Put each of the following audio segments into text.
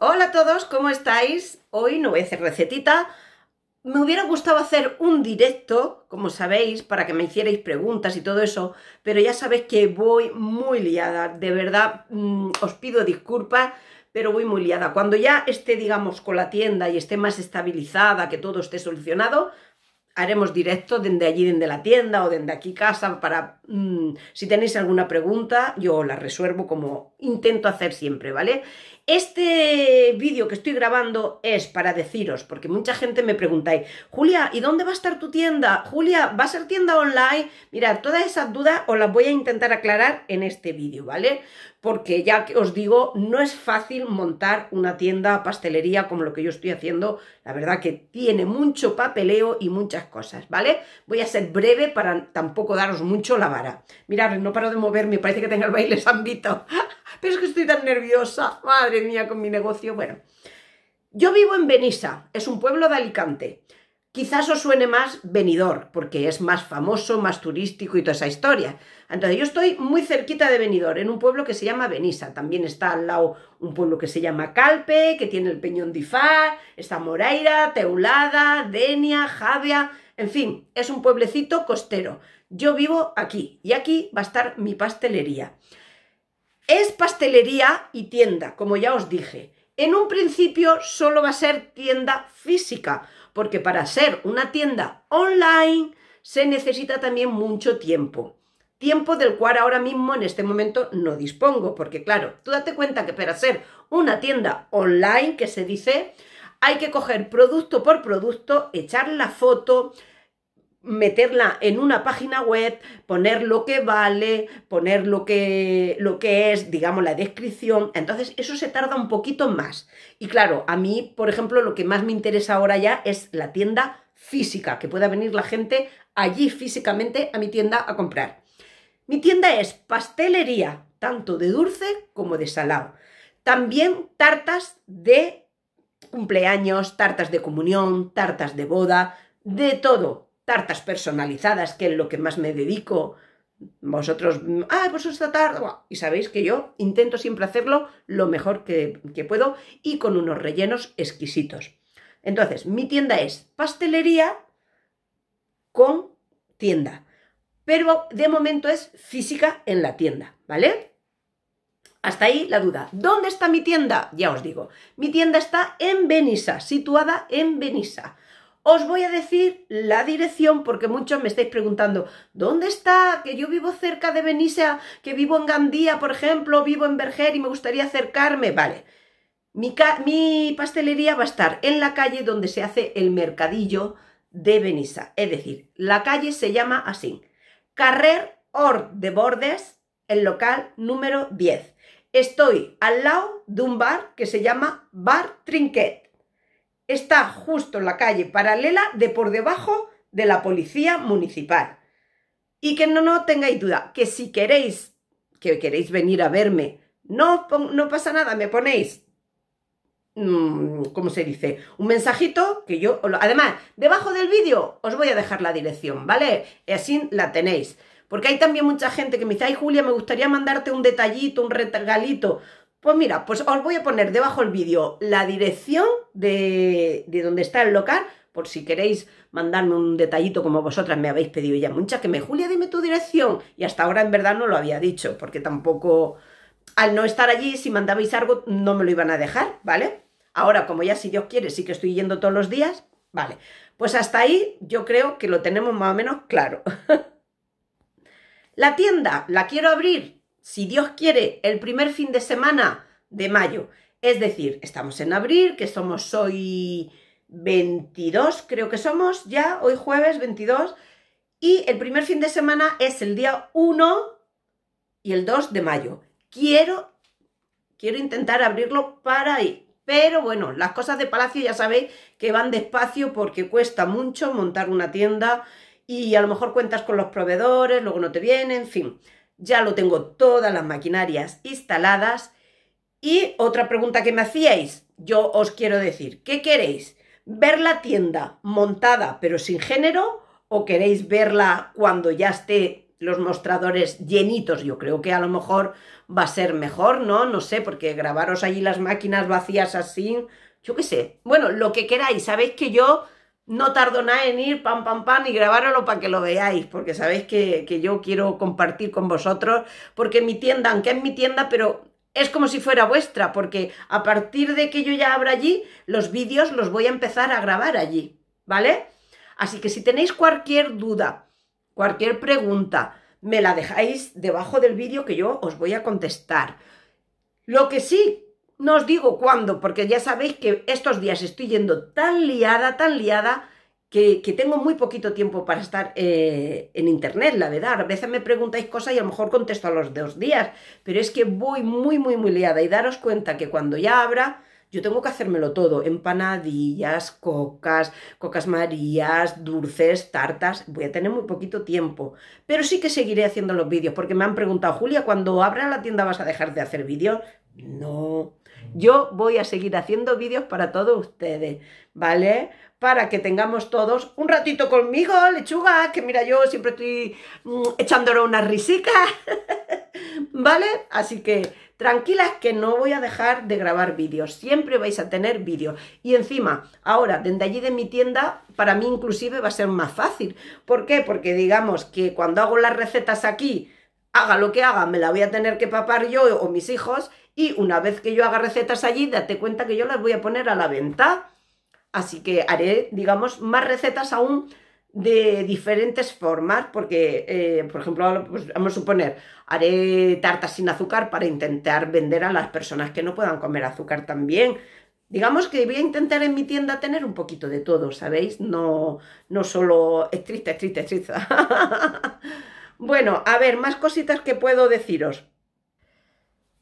Hola a todos, ¿cómo estáis? Hoy no voy a hacer recetita. Me hubiera gustado hacer un directo, como sabéis, para que me hicierais preguntas y todo eso, pero ya sabéis que voy muy liada. De verdad, mm, os pido disculpas, pero voy muy liada. Cuando ya esté, digamos, con la tienda y esté más estabilizada, que todo esté solucionado, haremos directo desde allí, desde la tienda o desde aquí casa, para mm, si tenéis alguna pregunta, yo la resuelvo como intento hacer siempre, ¿vale? Este vídeo que estoy grabando es para deciros, porque mucha gente me preguntáis, Julia, ¿y dónde va a estar tu tienda? Julia, ¿va a ser tienda online? Mirad, todas esas dudas os las voy a intentar aclarar en este vídeo, ¿vale? Porque ya que os digo, no es fácil montar una tienda pastelería como lo que yo estoy haciendo. La verdad que tiene mucho papeleo y muchas cosas, ¿vale? Voy a ser breve para tampoco daros mucho la vara. Mirad, no paro de moverme, parece que tengo el baile sambito. Pero es que estoy tan nerviosa, madre mía, con mi negocio. Bueno, yo vivo en Benissa, es un pueblo de Alicante. Quizás os suene más Benidorm, porque es más famoso, más turístico y toda esa historia. Entonces, yo estoy muy cerquita de Benidorm, en un pueblo que se llama Benissa. También está al lado un pueblo que se llama Calpe, que tiene el Peñón de Ifá, está Moreira, Teulada, Denia, Javia... En fin, es un pueblecito costero. Yo vivo aquí, y aquí va a estar mi pastelería. Es pastelería y tienda, como ya os dije. En un principio solo va a ser tienda física, porque para ser una tienda online se necesita también mucho tiempo. Tiempo del cual ahora mismo en este momento no dispongo, porque claro, tú date cuenta que para ser una tienda online, que se dice, hay que coger producto por producto, echar la foto, meterla en una página web, poner lo que vale, poner lo que, es, digamos, la descripción. Entonces, eso se tarda un poquito más. Y claro, a mí, por ejemplo, lo que más me interesa ahora ya es la tienda física, que pueda venir la gente allí físicamente a mi tienda a comprar. Mi tienda es pastelería, tanto de dulce como de salado. También tartas de cumpleaños, tartas de comunión, tartas de boda, de todo tartas personalizadas, que es lo que más me dedico. Vosotros, ah, pues esta tarde Y sabéis que yo intento siempre hacerlo lo mejor que, puedo y con unos rellenos exquisitos. Entonces, mi tienda es pastelería con tienda. Pero de momento es física en la tienda, ¿vale? Hasta ahí la duda. ¿Dónde está mi tienda? Ya os digo. Mi tienda está en Benissa, situada en Benissa os voy a decir la dirección porque muchos me estáis preguntando, ¿dónde está? Que yo vivo cerca de Benissa, que vivo en Gandía, por ejemplo, vivo en Berger y me gustaría acercarme. Vale, mi, pastelería va a estar en la calle donde se hace el mercadillo de Benissa. Es decir, la calle se llama así, Carrer Or de Bordes, el local número 10. Estoy al lado de un bar que se llama Bar Trinquet está justo en la calle paralela de por debajo de la policía municipal. Y que no, no tengáis duda, que si queréis, que queréis venir a verme, no, no pasa nada, me ponéis, mm, ¿cómo se dice? Un mensajito que yo, además, debajo del vídeo os voy a dejar la dirección, ¿vale? Y así la tenéis. Porque hay también mucha gente que me dice, ay Julia, me gustaría mandarte un detallito, un regalito. Pues mira, pues os voy a poner debajo el vídeo la dirección de, de donde está el local, por si queréis mandarme un detallito como vosotras me habéis pedido ya muchas, que me Julia, dime tu dirección. Y hasta ahora en verdad no lo había dicho, porque tampoco, al no estar allí, si mandabais algo, no me lo iban a dejar, ¿vale? Ahora, como ya si Dios quiere, sí que estoy yendo todos los días, vale. Pues hasta ahí yo creo que lo tenemos más o menos claro. la tienda, la quiero abrir, si Dios quiere, el primer fin de semana de mayo. Es decir, estamos en abril, que somos hoy 22, creo que somos ya, hoy jueves 22, y el primer fin de semana es el día 1 y el 2 de mayo. Quiero, quiero intentar abrirlo para ahí. Pero bueno, las cosas de Palacio ya sabéis que van despacio porque cuesta mucho montar una tienda y a lo mejor cuentas con los proveedores, luego no te vienen, en fin ya lo tengo todas las maquinarias instaladas. Y otra pregunta que me hacíais, yo os quiero decir, ¿qué queréis? ¿Ver la tienda montada pero sin género o queréis verla cuando ya esté los mostradores llenitos? Yo creo que a lo mejor va a ser mejor, ¿no? No sé, porque grabaros allí las máquinas vacías así, yo qué sé. Bueno, lo que queráis, sabéis que yo no tardo nada en ir, pam, pam, pam, y grabarlo para que lo veáis, porque sabéis que, que, yo quiero compartir con vosotros, porque mi tienda, aunque es mi tienda, pero es como si fuera vuestra, porque a partir de que yo ya abra allí, los vídeos los voy a empezar a grabar allí, ¿vale? Así que si tenéis cualquier duda, cualquier pregunta, me la dejáis debajo del vídeo que yo os voy a contestar. Lo que sí no os digo cuándo, porque ya sabéis que estos días estoy yendo tan liada, tan liada, que, tengo muy poquito tiempo para estar eh, en internet, la verdad. A veces me preguntáis cosas y a lo mejor contesto a los dos días, pero es que voy muy, muy, muy liada. Y daros cuenta que cuando ya abra, yo tengo que hacérmelo todo, empanadillas, cocas, cocas marías, dulces, tartas, voy a tener muy poquito tiempo, pero sí que seguiré haciendo los vídeos, porque me han preguntado, Julia, cuando abra la tienda vas a dejar de hacer vídeos, no, yo voy a seguir haciendo vídeos para todos ustedes, ¿vale? Para que tengamos todos un ratito conmigo, lechuga, que mira, yo siempre estoy echándolo mm, echándole unas risicas, ¿vale? Así que tranquilas que no voy a dejar de grabar vídeos, siempre vais a tener vídeos. Y encima, ahora, desde allí de mi tienda, para mí inclusive va a ser más fácil. ¿Por qué? Porque digamos que cuando hago las recetas aquí, haga lo que haga, me la voy a tener que papar yo o mis hijos y una vez que yo haga recetas allí, date cuenta que yo las voy a poner a la venta. Así que haré, digamos, más recetas aún de diferentes formas, porque, eh, por ejemplo, pues, vamos a suponer, haré tartas sin azúcar para intentar vender a las personas que no puedan comer azúcar también. Digamos que voy a intentar en mi tienda tener un poquito de todo, ¿sabéis? No, no solo triste, triste triste. Bueno, a ver, más cositas que puedo deciros.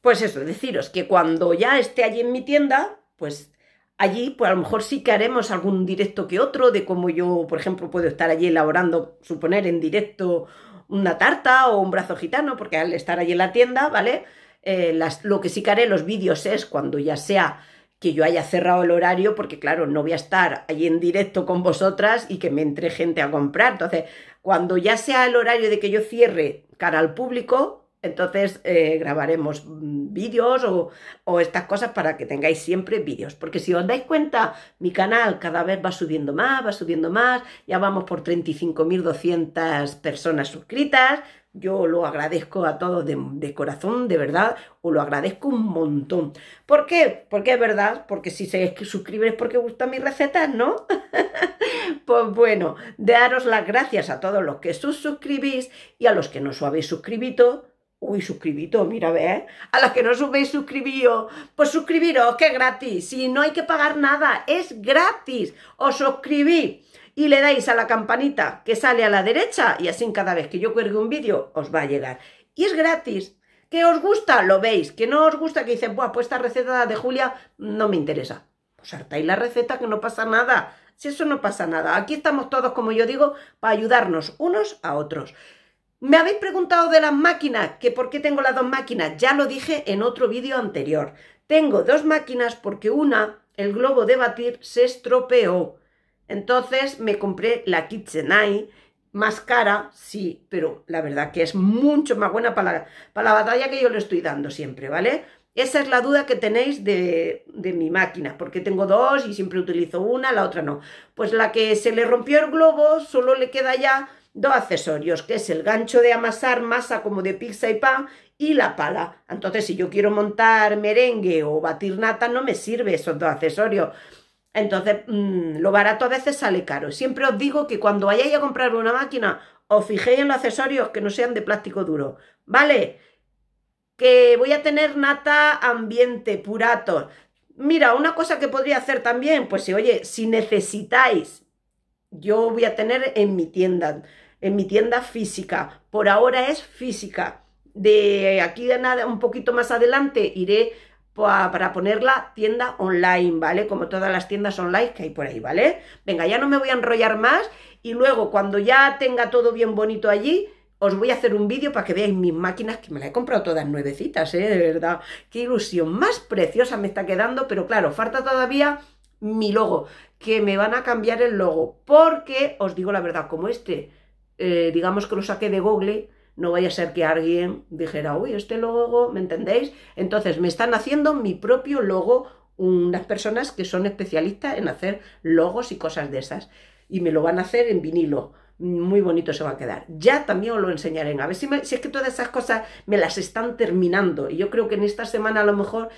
Pues eso, deciros que cuando ya esté allí en mi tienda, pues allí, pues a lo mejor sí que haremos algún directo que otro de cómo yo, por ejemplo, puedo estar allí elaborando, suponer en directo una tarta o un brazo gitano, porque al estar allí en la tienda, ¿vale? Eh, lo que sí que haré los vídeos es cuando ya sea que yo haya cerrado el horario, porque claro, no voy a estar allí en directo con vosotras y que me entre gente a comprar. Entonces, cuando ya sea el horario de que yo cierre cara al público, entonces eh, grabaremos mm, vídeos o, estas cosas para que tengáis siempre vídeos. Porque si os dais cuenta, mi canal cada vez va subiendo más, va subiendo más. Ya vamos por 35.200 personas suscritas. Yo lo agradezco a todos de, corazón, de verdad, os lo agradezco un montón. ¿Por qué? Porque es verdad, porque si se que es porque gustan mis recetas, ¿no? pues bueno, daros las gracias a todos los que os suscribís y a los que no os habéis suscribido. Uy, suscribito, mira, ve. ¿eh? A las que no os habéis suscribido, pues suscribiros, que es gratis. Si no hay que pagar nada, es gratis. Os suscribí y le dais a la campanita que sale a la derecha y así cada vez que yo cuelgue un vídeo os va a llegar. Y es gratis. ¿Que os gusta? Lo veis. ¿Que no os gusta? Que dicen, pues esta receta de Julia no me interesa. Pues hartáis la receta que no pasa nada. Si eso no pasa nada. Aquí estamos todos, como yo digo, para ayudarnos unos a otros. Me habéis preguntado de las máquinas, que por qué tengo las dos máquinas. Ya lo dije en otro vídeo anterior. Tengo dos máquinas porque una, el globo de batir, se estropeó. Entonces me compré la KitchenAid, más cara, sí, pero la verdad que es mucho más buena para la, batalla que yo le estoy dando siempre, ¿vale? Esa es la duda que tenéis de, de mi máquina, porque tengo dos y siempre utilizo una, la otra no. Pues la que se le rompió el globo, solo le queda ya dos accesorios, que es el gancho de amasar masa como de pizza y pan y la pala. Entonces, si yo quiero montar merengue o batir nata, no me sirve esos dos accesorios. Entonces, mm, lo barato a veces sale caro. Siempre os digo que cuando vayáis a comprar una máquina, os fijéis en los accesorios que no sean de plástico duro, ¿vale? Que voy a tener nata ambiente, purato. Mira, una cosa que podría hacer también, pues si, oye, si necesitáis, yo voy a tener en mi tienda en mi tienda física. Por ahora es física. De aquí de nada, un poquito más adelante, iré para poner la tienda online, ¿vale? Como todas las tiendas online que hay por ahí, ¿vale? Venga, ya no me voy a enrollar más y luego cuando ya tenga todo bien bonito allí, os voy a hacer un vídeo para que veáis mis máquinas, que me las he comprado todas nuevecitas, ¿eh? De verdad, qué ilusión más preciosa me está quedando, pero claro, falta todavía mi logo, que me van a cambiar el logo, porque, os digo la verdad, como este eh, digamos que lo saqué de Google, no vaya a ser que alguien dijera, uy, este logo, ¿me entendéis? Entonces me están haciendo mi propio logo unas personas que son especialistas en hacer logos y cosas de esas. Y me lo van a hacer en vinilo. Muy bonito se va a quedar. Ya también os lo enseñaré. A ver si, si es que todas esas cosas me las están terminando. Y yo creo que en esta semana a lo mejor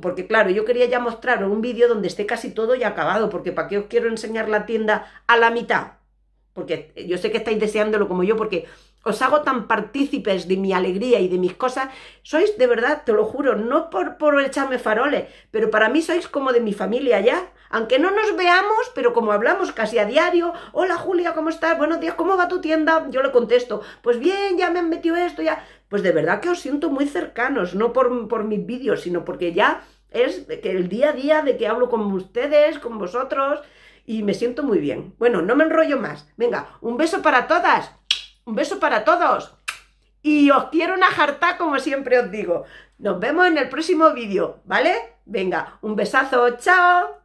porque claro, yo quería ya mostraros un vídeo donde esté casi todo ya acabado, porque para qué os quiero enseñar la tienda a la mitad, porque yo sé que estáis deseándolo como yo, porque os hago tan partícipes de mi alegría y de mis cosas, sois de verdad, te lo juro, no por, por echarme faroles, pero para mí sois como de mi familia ya, aunque no nos veamos, pero como hablamos casi a diario, hola Julia, ¿cómo estás? Buenos días, ¿cómo va tu tienda? Yo le contesto, pues bien, ya me han metido esto, ya, pues de verdad que os siento muy cercanos, no por, mis vídeos, sino porque ya es que el día a día de que hablo con ustedes, con vosotros, y me siento muy bien. Bueno, no me enrollo más. Venga, un beso para todas, un beso para todos. Y os quiero una jarta como siempre os digo. Nos vemos en el próximo vídeo, ¿vale? Venga, un besazo, chao.